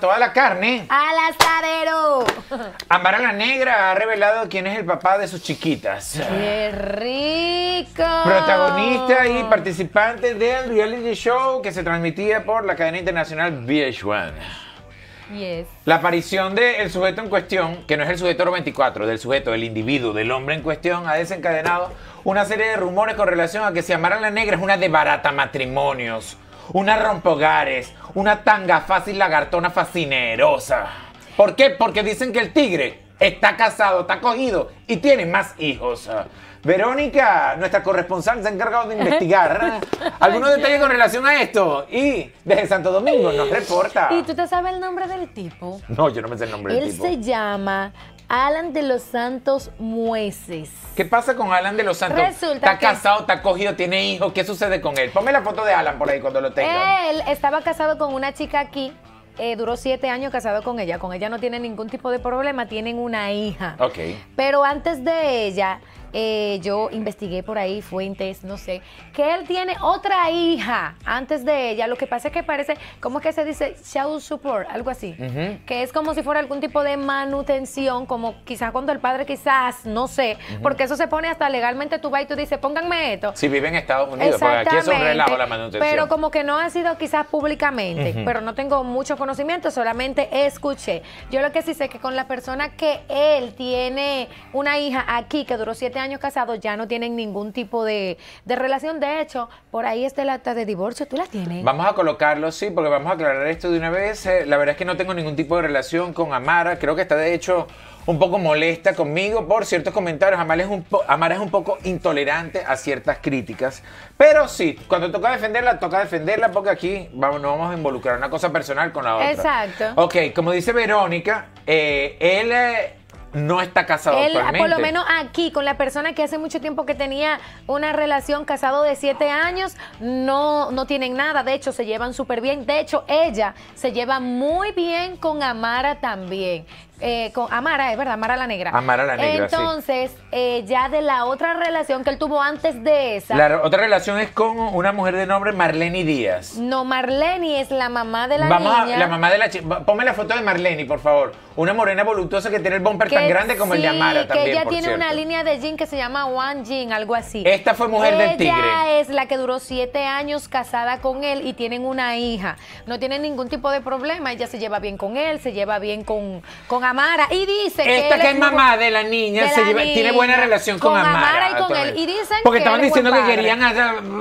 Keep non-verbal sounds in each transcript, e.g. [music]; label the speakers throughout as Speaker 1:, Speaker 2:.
Speaker 1: Toda la carne.
Speaker 2: Al asadero.
Speaker 1: Amara la Negra ha revelado quién es el papá de sus chiquitas. ¡Qué
Speaker 2: rico! Protagonista
Speaker 1: y participante del reality show que se transmitía por la cadena internacional VH1. Yes. La aparición del sujeto en cuestión, que no es el sujeto 24, del sujeto, del individuo, del hombre en cuestión, ha desencadenado una serie de rumores con relación a que si Amara la Negra es una de barata matrimonios una rompogares, una tanga fácil lagartona fascinerosa. ¿Por qué? Porque dicen que el tigre está casado, está cogido y tiene más hijos. Verónica, nuestra corresponsal, se ha encargado de [laughs] investigar algunos detalles con relación a esto y desde Santo Domingo nos reporta. ¿Y
Speaker 2: tú te sabes el nombre del tipo?
Speaker 1: No, yo no me sé el nombre del tipo. Él se
Speaker 2: llama Alan de los Santos Mueces.
Speaker 1: ¿Qué pasa con Alan de los Santos? Resulta está casado, está cogido, tiene hijos. ¿Qué sucede con él? Ponme la foto de Alan por ahí cuando lo tenga.
Speaker 2: Él estaba casado con una chica aquí. Eh, duró siete años casado con ella. Con ella no tiene ningún tipo de problema. Tienen una hija. Ok. Pero antes de ella, eh, yo investigué por ahí fuentes, no sé, que él tiene otra hija antes de ella. Lo que pasa es que parece, ¿cómo es que se dice? Child support, algo así. Que es como si fuera algún tipo de manutención, como quizás cuando el padre quizás, no sé, porque eso se pone hasta legalmente tú vas y tú dices, pónganme esto. Si
Speaker 1: vive en Estados Unidos, porque aquí es un relajo la manutención. Pero
Speaker 2: como que no ha sido quizás públicamente, pero no tengo mucho conocimiento, solamente escuché. Yo lo que sí sé es que con la persona que él tiene una hija aquí que duró siete años, años casados ya no tienen ningún tipo de, relación. De hecho, por ahí está el acta de divorcio. ¿Tú la tienes?
Speaker 1: Vamos a colocarlo, sí, porque vamos a aclarar esto de una vez. Eh, la verdad es que no tengo ningún tipo de relación con Amara. Creo que está, de hecho, un poco molesta conmigo por ciertos comentarios. Amara es, un Amara es un poco intolerante a ciertas críticas. Pero sí, cuando toca defenderla, toca defenderla porque aquí no vamos a involucrar una cosa personal con la otra.
Speaker 2: Exacto.
Speaker 1: Ok, como dice Verónica, eh, él... Eh, no está casado él, Por lo menos
Speaker 2: aquí, con la persona que hace mucho tiempo que tenía una relación casado de siete años, no, no tienen nada. De hecho, se llevan súper bien. De hecho, ella se lleva muy bien con Amara también. Eh, con Amara, es verdad, Amara la Negra. Amara la Negra. Entonces, eh, ya de la otra relación que él tuvo antes de esa. La otra
Speaker 1: relación es con una mujer de nombre Marlene Díaz.
Speaker 2: No, Marlene es la mamá de la Vamos la
Speaker 1: mamá de la chica. Ponme la foto de Marlene, por favor. Una morena voluptuosa que tiene el bumper tan grande como el de Amara también. Que ella tiene una
Speaker 2: línea de jean que se llama One Jean, algo así. Esta fue mujer de del tigre. Ella es la que duró siete años casada con él y tienen una hija. No tienen ningún tipo de problema. Ella se lleva bien con él, se lleva bien con, con Amara Amara. Y dice que. Esta que es mamá de
Speaker 1: la niña, tiene buena relación con, Amara. y con él. Y dicen Porque estaban diciendo que querían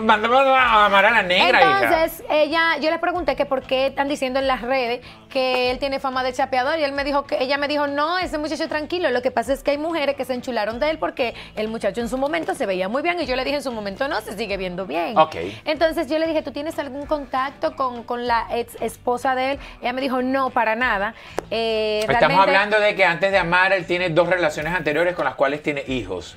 Speaker 1: mandar a Amara la negra. Entonces,
Speaker 2: ella, yo le pregunté que por qué están diciendo en las redes que él tiene fama de chapeador. Y él me dijo que, ella me dijo, no, ese muchacho tranquilo. Lo que pasa es que hay mujeres que se enchularon de él porque el muchacho en su momento se veía muy bien. Y yo le dije, en su momento no, se sigue viendo bien. Ok. Entonces yo le dije, ¿tú tienes algún contacto con, la ex esposa de él? Ella me dijo, no, para nada. Eh, realmente hablando
Speaker 1: de que antes de amar, él tiene dos relaciones anteriores con las cuales tiene hijos.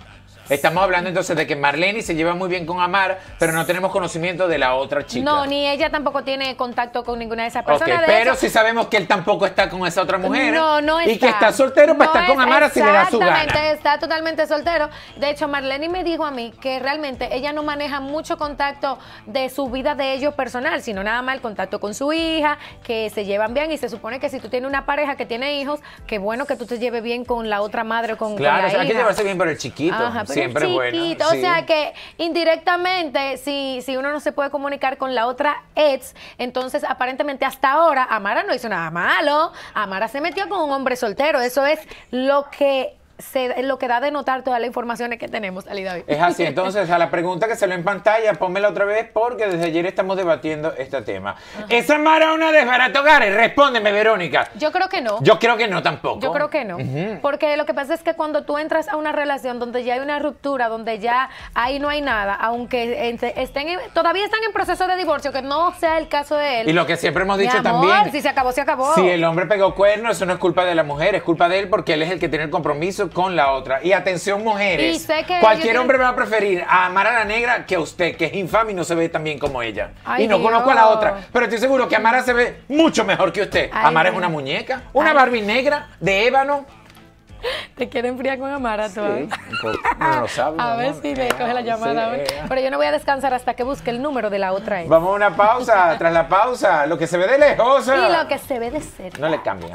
Speaker 1: Estamos hablando entonces de que Marlene se lleva muy bien con Amar, pero no tenemos conocimiento de la otra chica. No,
Speaker 2: ni ella tampoco tiene contacto con ninguna de esas personas. pero si
Speaker 1: sabemos que él tampoco está con esa otra mujer. No, no está. Y que está soltero para estar con Amar así si le da Exactamente,
Speaker 2: está totalmente soltero. De hecho, Marlene me dijo a mí que realmente ella no maneja mucho contacto de su vida de ellos personal, sino nada más el contacto con su hija, que se llevan bien y se supone que si tú tienes una pareja que tiene hijos, qué bueno que tú te lleves bien con la otra madre con, claro, que llevarse bien
Speaker 1: por el chiquito. Ajá, siempre es O sea que
Speaker 2: indirectamente, si, si uno no se puede comunicar con la otra ex, entonces aparentemente hasta ahora Amara no hizo nada malo. Amara se metió con un hombre soltero. Eso es lo que lo que da de notar todas las informaciones que tenemos, Ali David. Es así, entonces
Speaker 1: a la pregunta que se lo en pantalla, ponmela otra vez porque desde ayer estamos debatiendo este tema. Esa ¿Es una una desbaratogar? Respóndeme, Verónica.
Speaker 2: Yo creo que no. Yo creo que
Speaker 1: no tampoco. Yo creo que no.
Speaker 2: Porque lo que pasa es que cuando tú entras a una relación donde ya hay una ruptura, donde ya ahí no hay nada, aunque estén todavía están en proceso de divorcio, que no sea el caso de él. Y lo que siempre hemos dicho también. Si se acabó, se acabó. Si el
Speaker 1: hombre pegó cuerno, eso no es culpa de la mujer, es culpa de él porque él es el que tiene el compromiso con la otra. Y atención, mujeres. cualquier hombre va a preferir a amar la negra que a usted, que es infame y no se ve tan bien como ella. y no conozco a la otra. Pero estoy seguro que Amara se ve mucho mejor que usted. Amara es una muñeca, una Barbie negra de ébano. Te quieren enfriar con Amara ¿eh? No lo [laughs] A ver
Speaker 2: si le coge la llamada. Pero yo no voy a descansar hasta que busque el número de la otra. ¿eh? Vamos
Speaker 1: a una pausa. tras la pausa, lo que se ve de lejos. Y lo
Speaker 2: que se ve de cerca.
Speaker 1: No le cambien.